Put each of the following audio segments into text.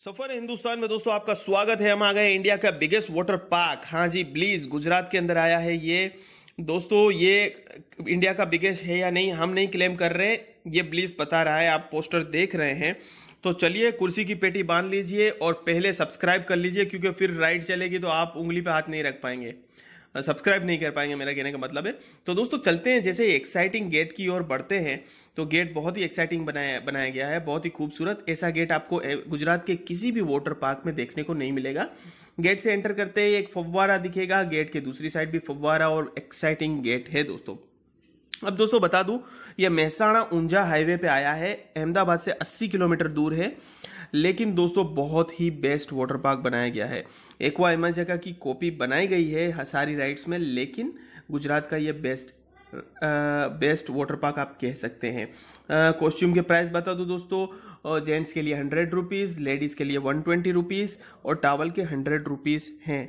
सफर हिंदुस्तान में दोस्तों आपका स्वागत है हम आ गए इंडिया का बिगेस्ट वाटर पार्क हाँ जी ब्लीज गुजरात के अंदर आया है ये दोस्तों ये इंडिया का बिगेस्ट है या नहीं हम नहीं क्लेम कर रहे ये ब्लीज बता रहा है आप पोस्टर देख रहे हैं तो चलिए कुर्सी की पेटी बांध लीजिए और पहले सब्सक्राइब कर लीजिए क्योंकि फिर राइड चलेगी तो आप उंगली पे हाथ नहीं रख पाएंगे सब्सक्राइब नहीं कर पाएंगे मेरा कहने का मतलब है तो दोस्तों चलते हैं जैसे एक्साइटिंग गेट की ओर बढ़ते हैं तो गेट बहुत ही एक्साइटिंग बनाया बनाया गया है बहुत ही खूबसूरत ऐसा गेट आपको गुजरात के किसी भी वाटर पार्क में देखने को नहीं मिलेगा गेट से एंटर करते ही एक फव्वारा दिखेगा गेट के दूसरी साइड भी फव्वारा और एक्साइटिंग गेट है दोस्तों अब दोस्तों बता दूं यह मेहसाणा ऊंझा हाईवे पे आया है अहमदाबाद से 80 किलोमीटर दूर है लेकिन दोस्तों बहुत ही बेस्ट वाटर पार्क बनाया गया है एक्वा जगह की कॉपी बनाई गई है हसारी राइड्स में लेकिन गुजरात का यह बेस्ट बेस्ट वाटर पार्क आप कह सकते हैं कॉस्ट्यूम के प्राइस बता दो दोस्तों जेंट्स के लिए हंड्रेड रुपीज़ लेडीज़ के लिए वन ट्वेंटी रुपीज़ और टावल के हंड्रेड रुपीज़ हैं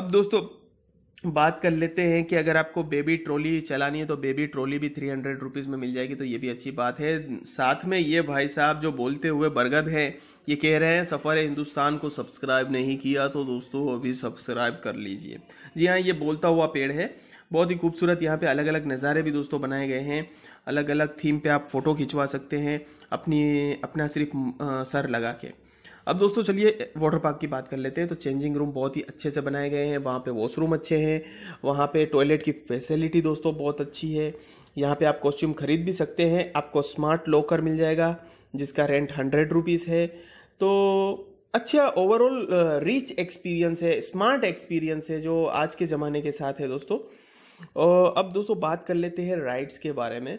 अब दोस्तों बात कर लेते हैं कि अगर आपको बेबी ट्रॉली चलानी है तो बेबी ट्रॉली भी थ्री हंड्रेड रुपीज़ में मिल जाएगी तो ये भी अच्छी बात है साथ में ये भाई साहब जो बोलते हुए बरगद हैं ये कह रहे हैं सफ़र हिंदुस्तान को सब्सक्राइब नहीं किया तो दोस्तों अभी सब्सक्राइब कर लीजिए जी हाँ ये बोलता हुआ पेड़ है बहुत ही खूबसूरत यहाँ पे अलग अलग नज़ारे भी दोस्तों बनाए गए हैं अलग अलग थीम पे आप फ़ोटो खिंचवा सकते हैं अपनी अपना सिर्फ सर लगा के अब दोस्तों चलिए वाटर पार्क की बात कर लेते हैं तो चेंजिंग रूम बहुत ही अच्छे से बनाए गए हैं वहाँ पे वॉशरूम अच्छे हैं वहाँ पे टॉयलेट की फैसिलिटी दोस्तों बहुत अच्छी है यहाँ पे आप कॉस्ट्यूम खरीद भी सकते हैं आपको स्मार्ट लॉकर मिल जाएगा जिसका रेंट हंड्रेड रुपीज़ है तो अच्छा ओवरऑल रिच एक्सपीरियंस है स्मार्ट एक्सपीरियंस है जो आज के ज़माने के साथ है दोस्तों अब दोस्तों बात कर लेते हैं राइड्स के बारे में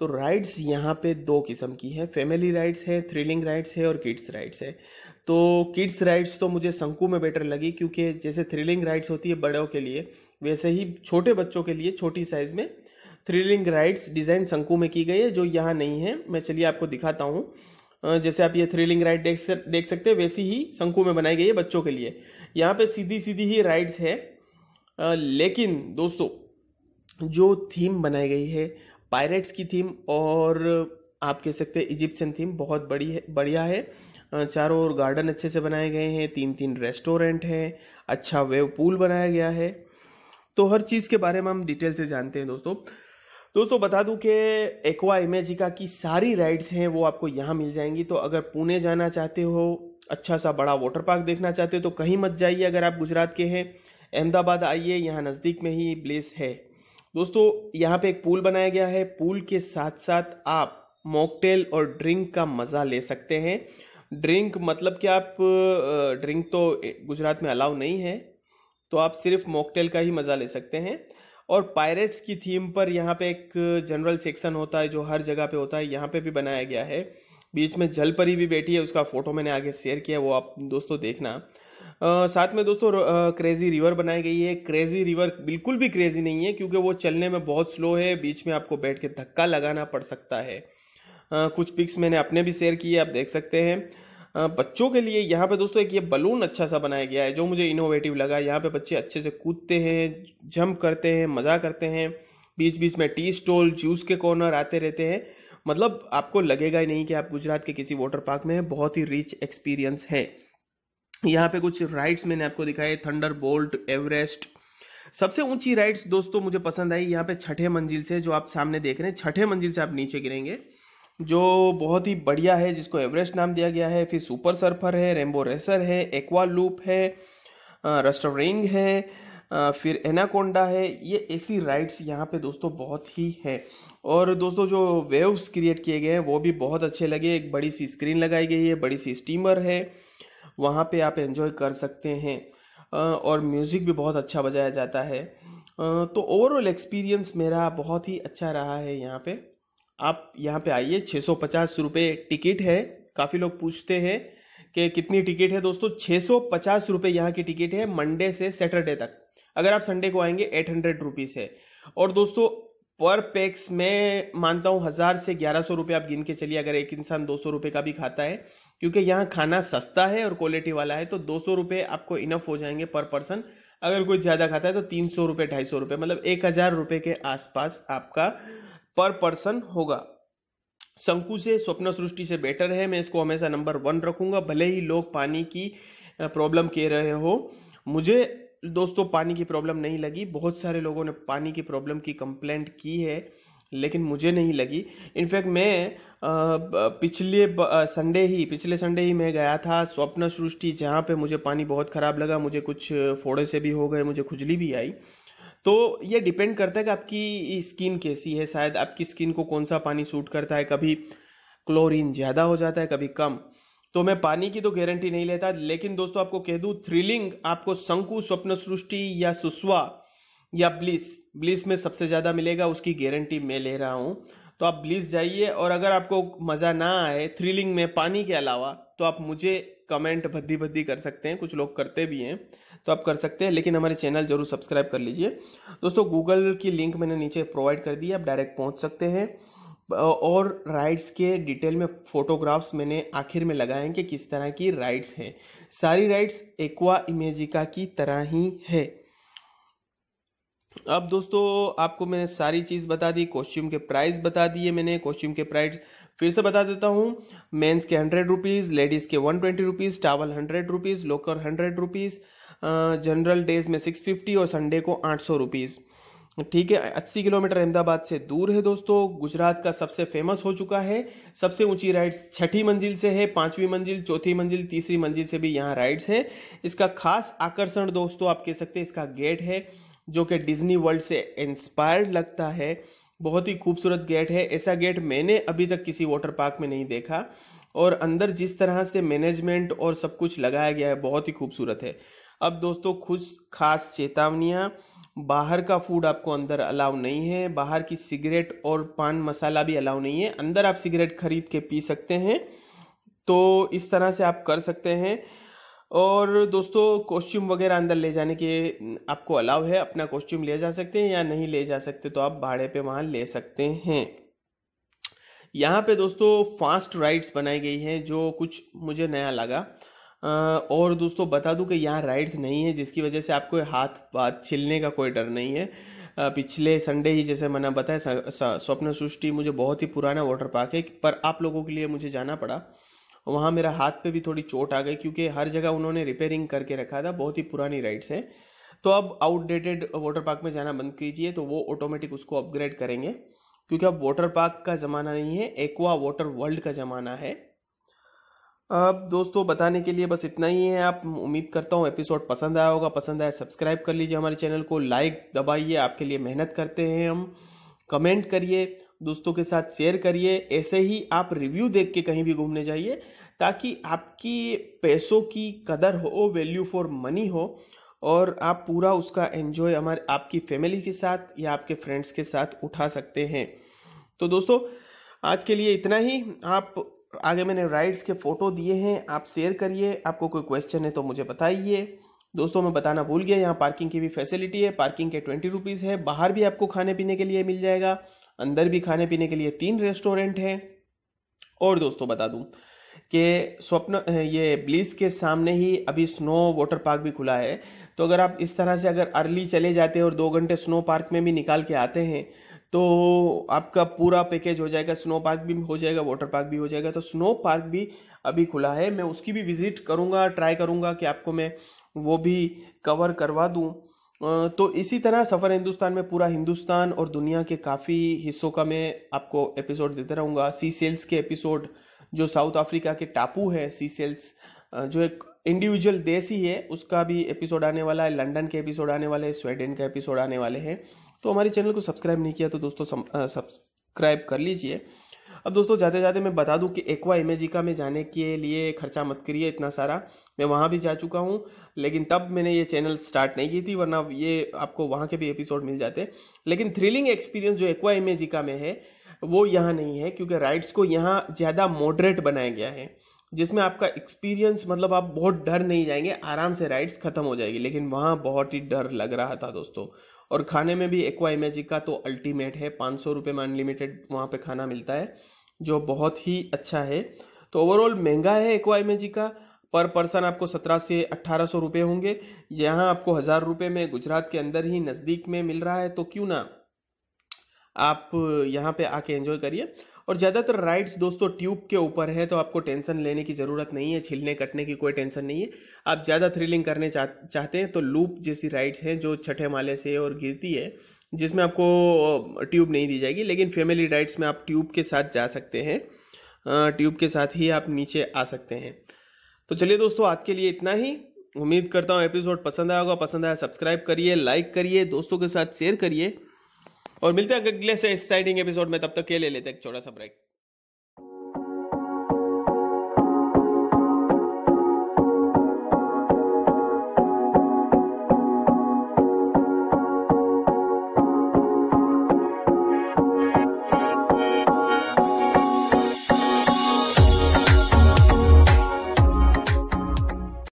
तो राइड्स यहाँ पे दो किस्म की हैं फैमिली राइड्स है थ्रिलिंग राइड्स है और किड्स राइड्स है तो किड्स राइड्स तो मुझे शंकु में बेटर लगी क्योंकि जैसे थ्रिलिंग राइड्स होती है बड़ों के लिए वैसे ही छोटे बच्चों के लिए छोटी साइज़ में थ्रिलिंग राइड्स डिज़ाइन शंकु में की गई है जो यहाँ नहीं है मैं चलिए आपको दिखाता हूँ जैसे आप ये थ्रिलिंग राइड देख देख सकते हैं वैसी ही शंकु में बनाई गई है बच्चों के लिए यहाँ पे सीधी सीधी ही राइड्स है लेकिन दोस्तों जो थीम बनाई गई है पायरेट्स की थीम और आप कह सकते हैं इजिप्शियन थीम बहुत बड़ी है बढ़िया है चारों ओर गार्डन अच्छे से बनाए गए हैं तीन तीन रेस्टोरेंट हैं अच्छा वेव पूल बनाया गया है तो हर चीज़ के बारे में हम डिटेल से जानते हैं दोस्तों दोस्तों बता दूं कि एक्वा इमेजिका की सारी राइड्स हैं वो आपको यहाँ मिल जाएंगी तो अगर पुणे जाना चाहते हो अच्छा सा बड़ा वाटर पार्क देखना चाहते हो तो कहीं मत जाइए अगर आप गुजरात के हैं अहमदाबाद आइए यहाँ नज़दीक में ही प्लेस है दोस्तों यहाँ पे एक पूल बनाया गया है पूल के साथ साथ आप मॉकटेल और ड्रिंक का मज़ा ले सकते हैं ड्रिंक मतलब कि आप ड्रिंक तो गुजरात में अलाउ नहीं है तो आप सिर्फ मॉकटेल का ही मज़ा ले सकते हैं और पायरेट्स की थीम पर यहाँ पे एक जनरल सेक्शन होता है जो हर जगह पे होता है यहाँ पे भी बनाया गया है बीच में जलपरी भी बैठी है उसका फोटो मैंने आगे शेयर किया वो आप दोस्तों देखना साथ में दोस्तों क्रेजी रिवर बनाई गई है क्रेजी रिवर बिल्कुल भी क्रेजी नहीं है क्योंकि वो चलने में बहुत स्लो है बीच में आपको बैठ के धक्का लगाना पड़ सकता है कुछ पिक्स मैंने अपने भी शेयर किए आप देख सकते हैं बच्चों के लिए यहाँ पे दोस्तों एक ये बलून अच्छा सा बनाया गया है जो मुझे इनोवेटिव लगा यहाँ पे बच्चे अच्छे से कूदते हैं जंप करते हैं मज़ा करते हैं बीच बीच में टी स्टॉल जूस के कॉर्नर आते रहते हैं मतलब आपको लगेगा ही नहीं कि आप गुजरात के किसी वाटर पार्क में बहुत ही रिच एक्सपीरियंस है यहाँ पे कुछ राइड्स मैंने आपको दिखाई थंडर बोल्ट एवरेस्ट सबसे ऊंची राइड्स दोस्तों मुझे पसंद आई यहाँ पे छठे मंजिल से जो आप सामने देख रहे हैं छठे मंजिल से आप नीचे गिरेंगे जो बहुत ही बढ़िया है जिसको एवरेस्ट नाम दिया गया है फिर सुपर सर्फर है रेमबो रेसर है एक्वा लूप है रस्ट रिंग है फिर एनाकोंडा है ये ऐसी राइड्स यहाँ पे दोस्तों बहुत ही है और दोस्तों जो वेव्स क्रिएट किए गए हैं वो भी बहुत अच्छे लगे एक बड़ी सी स्क्रीन लगाई गई है बड़ी सी स्टीमर है वहाँ पे आप एंजॉय कर सकते हैं और म्यूज़िक भी बहुत अच्छा बजाया जाता है तो ओवरऑल एक्सपीरियंस मेरा बहुत ही अच्छा रहा है यहाँ पे आप यहाँ पे आइए छः सौ पचास रुपये टिकट है काफ़ी लोग पूछते हैं कि कितनी टिकट है दोस्तों छः सौ पचास रुपये यहाँ की टिकट है मंडे से सैटरडे तक अगर आप संडे को आएंगे एट हंड्रेड रुपीज़ है और दोस्तों पर पैक्स में मानता हूँ हज़ार से ग्यारह सौ रुपये आप गिन के चलिए अगर एक इंसान दो सौ रुपये का भी खाता है क्योंकि यहाँ खाना सस्ता है और क्वालिटी वाला है तो दो सौ रुपये आपको इनफ हो जाएंगे पर पर्सन अगर कोई ज़्यादा खाता है तो तीन सौ रुपये ढाई सौ रुपये मतलब एक हज़ार रुपये के आसपास आपका पर पर्सन होगा शंकु से स्वप्न सृष्टि से बेटर है मैं इसको हमेशा नंबर वन रखूंगा भले ही लोग पानी की प्रॉब्लम कह रहे हो मुझे दोस्तों पानी की प्रॉब्लम नहीं लगी बहुत सारे लोगों ने पानी की प्रॉब्लम की कंप्लेंट की है लेकिन मुझे नहीं लगी इनफैक्ट मैं पिछले संडे ही पिछले संडे ही मैं गया था स्वप्न सृष्टि जहाँ पे मुझे पानी बहुत ख़राब लगा मुझे कुछ फोड़े से भी हो गए मुझे खुजली भी आई तो ये डिपेंड करता है कि आपकी स्किन कैसी है शायद आपकी स्किन को कौन सा पानी सूट करता है कभी क्लोरीन ज़्यादा हो जाता है कभी कम तो मैं पानी की तो गारंटी नहीं लेता लेकिन दोस्तों आपको कह दू थ्रिलिंग आपको शंकु स्वप्न सृष्टि या सुस्वा या ब्लिस ब्लिस में सबसे ज़्यादा मिलेगा उसकी गारंटी मैं ले रहा हूं तो आप ब्लिस जाइए और अगर आपको मज़ा ना आए थ्रिलिंग में पानी के अलावा तो आप मुझे कमेंट भद्दी भद्दी कर सकते हैं कुछ लोग करते भी हैं तो आप कर सकते हैं लेकिन हमारे चैनल जरूर सब्सक्राइब कर लीजिए दोस्तों गूगल की लिंक मैंने नीचे प्रोवाइड कर दी है आप डायरेक्ट पहुंच सकते हैं और राइड्स के डिटेल में फोटोग्राफ्स मैंने आखिर में लगाए हैं कि किस तरह की राइड्स हैं सारी राइड्स एक्वा इमेजिका की तरह ही है अब दोस्तों आपको मैंने सारी चीज़ बता दी कॉस्ट्यूम के प्राइस बता दिए मैंने कॉस्ट्यूम के प्राइस फिर से बता देता हूँ मेंस के हंड्रेड रुपीज़ लेडीज़ के one twenty rupees towel hundred rupees locker hundred rupees general days में सिक्स फिफ्टी और संडे को आठ सौ रुपीज़ ठीक है अस्सी किलोमीटर अहमदाबाद से दूर है दोस्तों गुजरात का सबसे फेमस हो चुका है सबसे ऊंची राइड्स छठी मंजिल से है पांचवी मंजिल चौथी मंजिल तीसरी मंजिल से भी यहाँ राइड्स है इसका खास आकर्षण दोस्तों आप कह सकते हैं इसका गेट है जो कि डिज्नी वर्ल्ड से इंस्पायर्ड लगता है बहुत ही खूबसूरत गेट है ऐसा गेट मैंने अभी तक किसी वाटर पार्क में नहीं देखा और अंदर जिस तरह से मैनेजमेंट और सब कुछ लगाया गया है बहुत ही खूबसूरत है अब दोस्तों कुछ खास चेतावनियाँ बाहर का फूड आपको अंदर अलाउ नहीं है बाहर की सिगरेट और पान मसाला भी अलाउ नहीं है अंदर आप सिगरेट खरीद के पी सकते हैं तो इस तरह से आप कर सकते हैं और दोस्तों कॉस्ट्यूम वगैरह अंदर ले जाने के आपको अलाउ है अपना कॉस्ट्यूम ले जा सकते हैं या नहीं ले जा सकते तो आप भाड़े पे वहाँ ले सकते हैं यहाँ पे दोस्तों फास्ट राइड्स बनाई गई हैं जो कुछ मुझे नया लगा और दोस्तों बता दूं कि यहाँ राइड्स नहीं है जिसकी वजह से आपको हाथ पाथ छिलने का कोई डर नहीं है पिछले संडे ही जैसे मैंने बताया स्वप्न सृष्टि मुझे बहुत ही पुराना वाटर पार्क है पर आप लोगों के लिए मुझे जाना पड़ा वहाँ मेरा हाथ पे भी थोड़ी चोट आ गई क्योंकि हर जगह उन्होंने रिपेयरिंग करके रखा था बहुत ही पुरानी राइड्स है तो अब आउटडेटेड वाटर पार्क में जाना बंद कीजिए तो वो ऑटोमेटिक उसको अपग्रेड करेंगे क्योंकि अब वाटर पार्क का ज़माना नहीं है एक्वा वाटर वर्ल्ड का ज़माना है अब दोस्तों बताने के लिए बस इतना ही है आप उम्मीद करता हूँ एपिसोड पसंद आया होगा पसंद आया सब्सक्राइब कर लीजिए हमारे चैनल को लाइक दबाइए आपके लिए मेहनत करते हैं हम कमेंट करिए दोस्तों के साथ शेयर करिए ऐसे ही आप रिव्यू देख के कहीं भी घूमने जाइए ताकि आपकी पैसों की कदर हो वैल्यू फॉर मनी हो और आप पूरा उसका एन्जॉय हमारे आपकी फैमिली के साथ या आपके फ्रेंड्स के साथ उठा सकते हैं तो दोस्तों आज के लिए इतना ही आप आगे मैंने राइड्स के फ़ोटो दिए हैं आप शेयर करिए आपको कोई क्वेश्चन है तो मुझे बताइए दोस्तों मैं बताना भूल गया यहाँ पार्किंग की भी फैसिलिटी है पार्किंग के ट्वेंटी रुपीज़ है बाहर भी आपको खाने पीने के लिए मिल जाएगा अंदर भी खाने पीने के लिए तीन रेस्टोरेंट हैं और दोस्तों बता दूँ कि स्वप्न ये ब्लिस के सामने ही अभी स्नो वाटर पार्क भी खुला है तो अगर आप इस तरह से अगर अर्ली चले जाते हैं और दो घंटे स्नो पार्क में भी निकाल के आते हैं तो आपका पूरा पैकेज हो जाएगा स्नो पार्क भी हो जाएगा वाटर पार्क भी हो जाएगा तो स्नो पार्क भी अभी खुला है मैं उसकी भी विजिट करूँगा ट्राई करूँगा कि आपको मैं वो भी कवर करवा दूँ तो इसी तरह सफ़र हिंदुस्तान में पूरा हिंदुस्तान और दुनिया के काफ़ी हिस्सों का मैं आपको एपिसोड देते रहूँगा सी सेल्स के एपिसोड जो साउथ अफ्रीका के टापू है सी सेल्स जो एक इंडिविजुअल देश ही है उसका भी एपिसोड आने वाला है लंदन के एपिसोड आने वाले हैं स्वीडन का एपिसोड आने वाले हैं तो हमारे चैनल को सब्सक्राइब नहीं किया तो दोस्तों सब्सक्राइब कर लीजिए अब दोस्तों जाते जाते मैं बता दूं कि एक्वा इमेजिका में जाने के लिए खर्चा मत करिए इतना सारा मैं वहाँ भी जा चुका हूँ लेकिन तब मैंने ये चैनल स्टार्ट नहीं की थी वरना ये आपको वहाँ के भी एपिसोड मिल जाते लेकिन थ्रिलिंग एक्सपीरियंस जो एक्वा इमेजिका में है वो यहाँ नहीं है क्योंकि राइड्स को यहाँ ज़्यादा मॉडरेट बनाया गया है जिसमें आपका एक्सपीरियंस मतलब आप बहुत डर नहीं जाएंगे आराम से राइड्स ख़त्म हो जाएगी लेकिन वहाँ बहुत ही डर लग रहा था दोस्तों और खाने में भी एक्वा इमेजिक का तो अल्टीमेट है पाँच सौ रुपये में अनलिमिटेड वहाँ पे खाना मिलता है जो बहुत ही अच्छा है तो ओवरऑल महंगा है एक्वा इमेजिक का पर पर्सन आपको सत्रह से अट्ठारह सौ रुपये होंगे यहाँ आपको हज़ार रुपये में गुजरात के अंदर ही नज़दीक में मिल रहा है तो क्यों ना आप यहाँ पे आके एंजॉय करिए और ज़्यादातर राइड्स दोस्तों ट्यूब के ऊपर है तो आपको टेंशन लेने की ज़रूरत नहीं है छिलने कटने की कोई टेंशन नहीं है आप ज़्यादा थ्रिलिंग करने चाहते हैं तो लूप जैसी राइड्स हैं जो छठे माले से और गिरती है जिसमें आपको ट्यूब नहीं दी जाएगी लेकिन फैमिली राइड्स में आप ट्यूब के साथ जा सकते हैं ट्यूब के साथ ही आप नीचे आ सकते हैं तो चलिए दोस्तों आज के लिए इतना ही उम्मीद करता हूँ एपिसोड पसंद आया होगा पसंद आया सब्सक्राइब करिए लाइक करिए दोस्तों के साथ शेयर करिए और मिलते हैं अगले से एक्साइटिंग एपिसोड में तब तक के ले लेते हैं एक छोटा सा ब्रेक